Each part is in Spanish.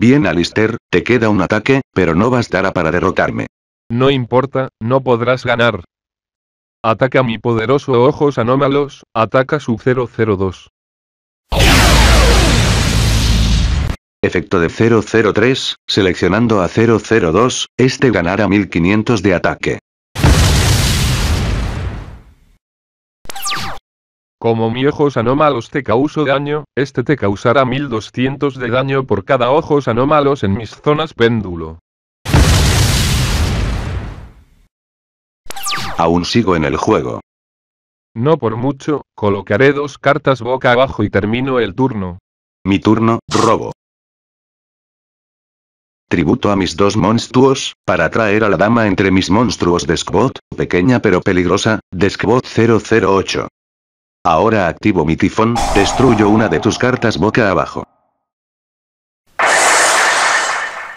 Bien Alistair, te queda un ataque, pero no bastará para derrotarme. No importa, no podrás ganar. Ataca mi poderoso ojos anómalos, ataca su 002. Efecto de 003, seleccionando a 002, este ganará 1500 de ataque. Como mi ojos anómalos te causó daño, este te causará 1200 de daño por cada ojos anómalos en mis zonas péndulo. Aún sigo en el juego. No por mucho, colocaré dos cartas boca abajo y termino el turno. Mi turno, robo. Tributo a mis dos monstruos, para traer a la dama entre mis monstruos de pequeña pero peligrosa, de 008. Ahora activo mi tifón, destruyo una de tus cartas boca abajo.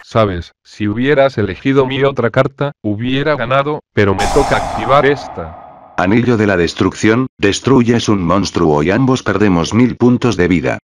Sabes, si hubieras elegido mi otra carta, hubiera ganado, pero me toca activar esta. Anillo de la destrucción, destruyes un monstruo y ambos perdemos mil puntos de vida.